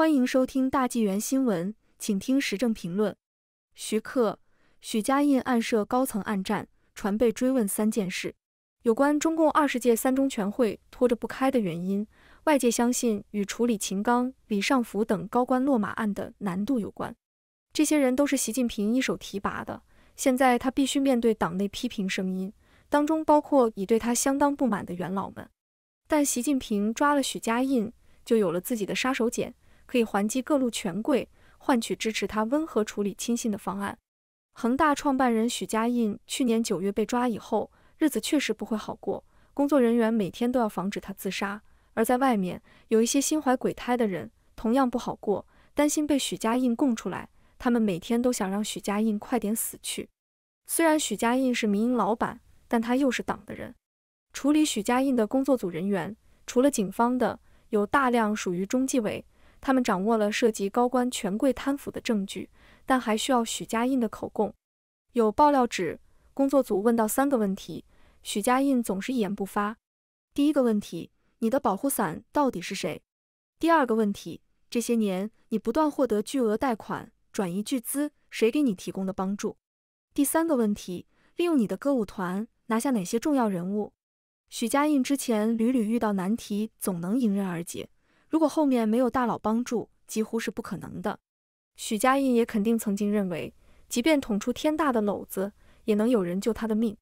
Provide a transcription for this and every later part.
欢迎收听大纪元新闻，请听时政评论。徐克、许家印案涉高层暗战，传被追问三件事。有关中共二十届三中全会拖着不开的原因，外界相信与处理秦刚、李尚福等高官落马案的难度有关。这些人都是习近平一手提拔的，现在他必须面对党内批评声音，当中包括已对他相当不满的元老们。但习近平抓了许家印，就有了自己的杀手锏。可以还击各路权贵，换取支持他温和处理亲信的方案。恒大创办人许家印去年九月被抓以后，日子确实不会好过。工作人员每天都要防止他自杀，而在外面有一些心怀鬼胎的人同样不好过，担心被许家印供出来。他们每天都想让许家印快点死去。虽然许家印是民营老板，但他又是党的人。处理许家印的工作组人员，除了警方的，有大量属于中纪委。他们掌握了涉及高官权贵贪腐的证据，但还需要许家印的口供。有爆料指，工作组问到三个问题，许家印总是一言不发。第一个问题，你的保护伞到底是谁？第二个问题，这些年你不断获得巨额贷款、转移巨资，谁给你提供的帮助？第三个问题，利用你的歌舞团拿下哪些重要人物？许家印之前屡屡遇到难题，总能迎刃而解。如果后面没有大佬帮助，几乎是不可能的。许家印也肯定曾经认为，即便捅出天大的篓子，也能有人救他的命。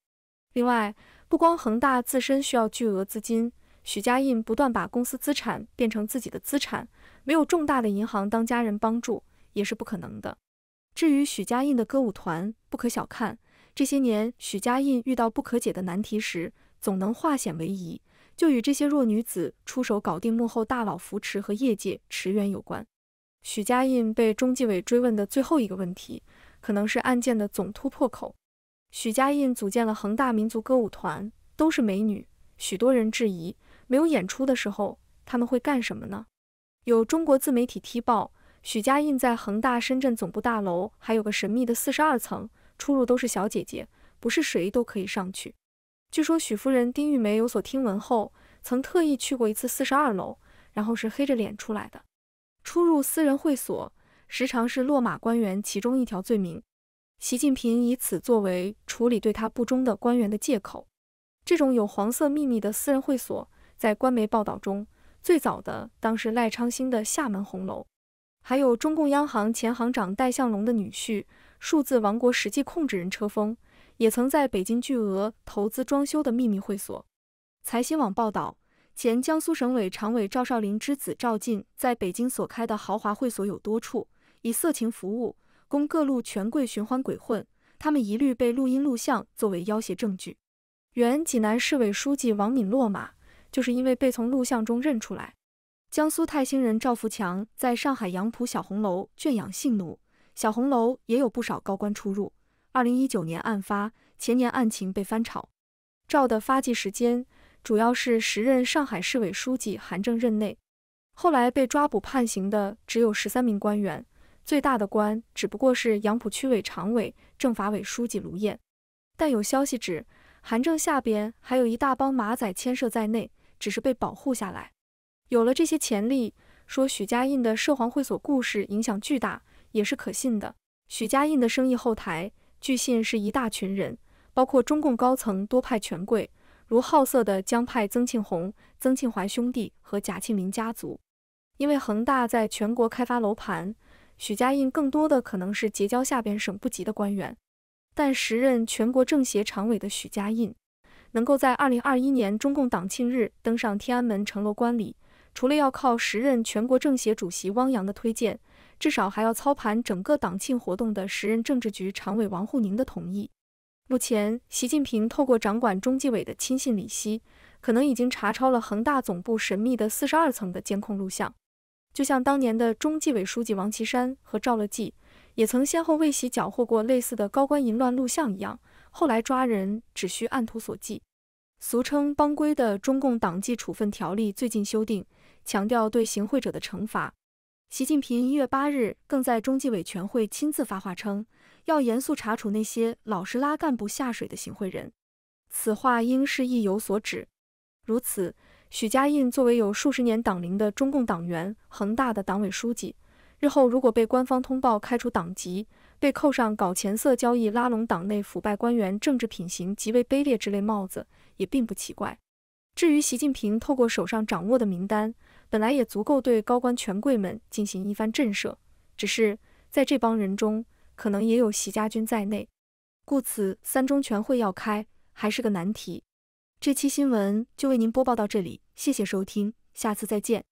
另外，不光恒大自身需要巨额资金，许家印不断把公司资产变成自己的资产，没有重大的银行当家人帮助也是不可能的。至于许家印的歌舞团，不可小看。这些年，许家印遇到不可解的难题时，总能化险为夷。就与这些弱女子出手搞定幕后大佬扶持和业界驰援有关。许家印被中纪委追问的最后一个问题，可能是案件的总突破口。许家印组建了恒大民族歌舞团，都是美女，许多人质疑，没有演出的时候他们会干什么呢？有中国自媒体踢爆，许家印在恒大深圳总部大楼还有个神秘的四十二层，出入都是小姐姐，不是谁都可以上去。据说许夫人丁玉梅有所听闻后，曾特意去过一次四十二楼，然后是黑着脸出来的。出入私人会所，时常是落马官员其中一条罪名。习近平以此作为处理对他不忠的官员的借口。这种有黄色秘密的私人会所，在官媒报道中最早的当是赖昌星的厦门红楼，还有中共央行前行长戴相龙的女婿、数字王国实际控制人车峰。也曾在北京巨额投资装修的秘密会所。财新网报道，前江苏省委常委赵少麟之子赵晋在北京所开的豪华会所有多处，以色情服务供各路权贵寻欢鬼混，他们一律被录音录像作为要挟证据。原济南市委书记王敏落马，就是因为被从录像中认出来。江苏泰兴人赵富强在上海杨浦小红楼圈养性奴，小红楼也有不少高官出入。二零一九年案发前年案情被翻炒，赵的发迹时间主要是时任上海市委书记韩正任内，后来被抓捕判刑的只有十三名官员，最大的官只不过是杨浦区委常委、政法委书记卢燕。但有消息指韩正下边还有一大帮马仔牵涉在内，只是被保护下来。有了这些潜力，说许家印的涉黄会所故事影响巨大也是可信的。许家印的生意后台。据信是一大群人，包括中共高层多派权贵，如好色的江派曾庆红、曾庆淮兄弟和贾庆林家族。因为恒大在全国开发楼盘，许家印更多的可能是结交下边省部级的官员。但时任全国政协常委的许家印，能够在2021年中共党庆日登上天安门城楼观礼，除了要靠时任全国政协主席汪洋的推荐。至少还要操盘整个党庆活动的时任政治局常委王沪宁的同意。目前，习近平透过掌管中纪委的亲信李希，可能已经查抄了恒大总部神秘的四十二层的监控录像。就像当年的中纪委书记王岐山和赵乐际也曾先后为其缴获过类似的高官淫乱录像一样，后来抓人只需按图索骥。俗称帮规的中共党纪处分条例最近修订，强调对行贿者的惩罚。习近平一月八日更在中纪委全会亲自发话称，要严肃查处那些老是拉干部下水的行贿人。此话应是意有所指。如此，许家印作为有数十年党龄的中共党员，恒大的党委书记，日后如果被官方通报开除党籍，被扣上搞钱色交易、拉拢党内腐败官员、政治品行极为卑劣之类帽子，也并不奇怪。至于习近平透过手上掌握的名单，本来也足够对高官权贵们进行一番震慑。只是在这帮人中，可能也有习家军在内，故此三中全会要开还是个难题。这期新闻就为您播报到这里，谢谢收听，下次再见。